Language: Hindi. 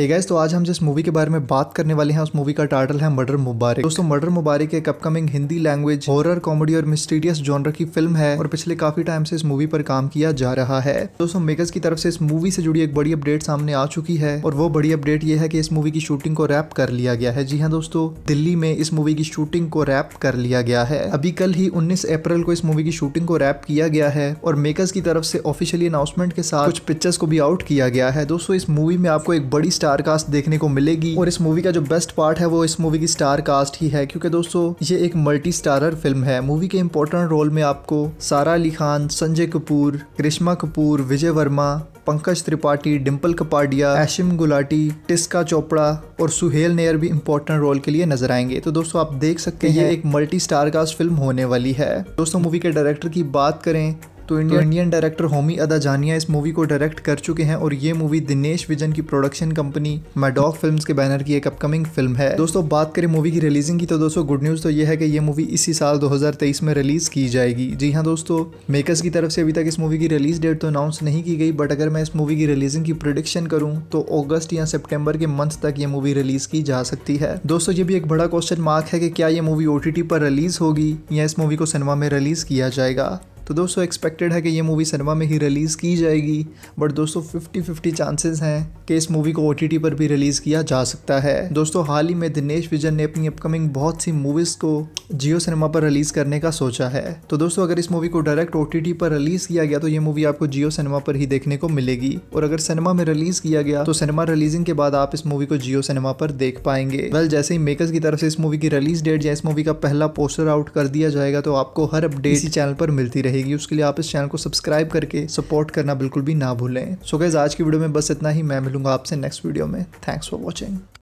हे hey तो आज हम जिस मूवी के बारे में बात करने वाले हैं उस मूवी का टाइटल है मर्डर मुबारक दोस्तों मर्डर मुबारक एक upcoming Hindi language horror comedy और मिस्टीरियस जॉनर की फिल्म है और पिछले काफी टाइम से इस मूवी पर काम किया जा रहा है दोस्तों मेकर्स की तरफ से इस मूवी से जुड़ी एक बड़ी अपडेट सामने आ चुकी है और वो बड़ी अपडेट ये है की इस मूवी की शूटिंग को रैप कर लिया गया है जी हाँ दोस्तों दिल्ली में इस मूवी की शूटिंग को रैप कर लिया गया है अभी कल ही उन्नीस अप्रैल को इस मूवी की शूटिंग को रैप किया गया है और मेकर्स की तरफ से ऑफिशियली अनाउंसमेंट के साथ कुछ पिक्चर्स को भी आउट किया गया है दोस्तों इस मूवी में आपको एक बड़ी स्टार स्टार कास्ट देखने को मिलेगी और इस मूवी का जो बेस्ट पार्ट है वो इस मूवी की स्टार कास्ट ही है क्योंकि दोस्तों ये एक मल्टी स्टारर फिल्म है मूवी के इम्पोर्टेंट रोल में आपको सारा अली खान संजय कपूर करिश्मा कपूर विजय वर्मा पंकज त्रिपाठी डिम्पल कपाडिया ऐशिम गुलाटी टिस्का चोपड़ा और सुहेल नेयर भी इम्पोर्टेंट रोल के लिए नजर आएंगे तो दोस्तों आप देख सकते हैं ये एक मल्टी स्टार कास्ट फिल्म होने वाली है दोस्तों मूवी के डायरेक्टर की बात करें तो Indian Indian director Homi Adajania इस मूवी को डायरेक्ट कर चुके हैं और ये मूवी दिनेश विजन की प्रोडक्शन कंपनी मैडॉक फिल्म के बैनर की एक अपकमिंग फिल्म है दोस्तों बात करें मूवी की रिलीजिंग की तो दोस्तों गुड न्यूज़ तो यह है कि ये मूवी इसी साल 2023 में रिलीज़ की जाएगी जी हाँ दोस्तों मेकर्स की तरफ से अभी तक इस मूवी की रिलीज़ डेट तो अनाउंस नहीं की गई बट अगर मैं इस मूवी की रिलीजिंग की प्रोडिक्शन करूँ तो अगस्त या सेप्टेम्बर के मंथ तक ये मूवी रिलीज़ की जा सकती है दोस्तों ये भी एक बड़ा क्वेश्चन मार्क है कि क्या ये मूवी ओ पर रिलीज़ होगी या इस मूवी को सिनेमा में रिलीज़ किया जाएगा तो दोस्तों एक्सपेक्टेड है कि ये मूवी सिनेमा में ही रिलीज़ की जाएगी बट दोस्तों 50 50 चांसेस हैं कि इस मूवी को ओ पर भी रिलीज़ किया जा सकता है दोस्तों हाल ही में दिनेश विजन ने अपनी अपकमिंग बहुत सी मूवीज़ को जियो सिनेमा पर रिलीज़ करने का सोचा है तो दोस्तों अगर इस मूवी को डायरेक्ट ओ पर रिलीज़ किया गया तो ये मूवी आपको जियो सिनेमा पर ही देखने को मिलेगी और अगर सिनेमा में रिलीज़ किया गया तो सिनेमा रिलीजिंग के बाद आप इस मूवी को जियो सिनेमा पर देख पाएंगे वेल जैसे ही मेकर्स की तरफ से इस मूवी की रिलीज डेट या इस मूवी का पहला पोस्टर आउट कर दिया जाएगा तो आपको हर अपडेट इसी चैनल पर मिलती रहेगी देगी उसके लिए आप इस चैनल को सब्सक्राइब करके सपोर्ट करना बिल्कुल भी ना भूलें सो so गैज़ आज की वीडियो में बस इतना ही मैं मिलूंगा आपसे नेक्स्ट वीडियो में थैंक्स फॉर वॉचिंग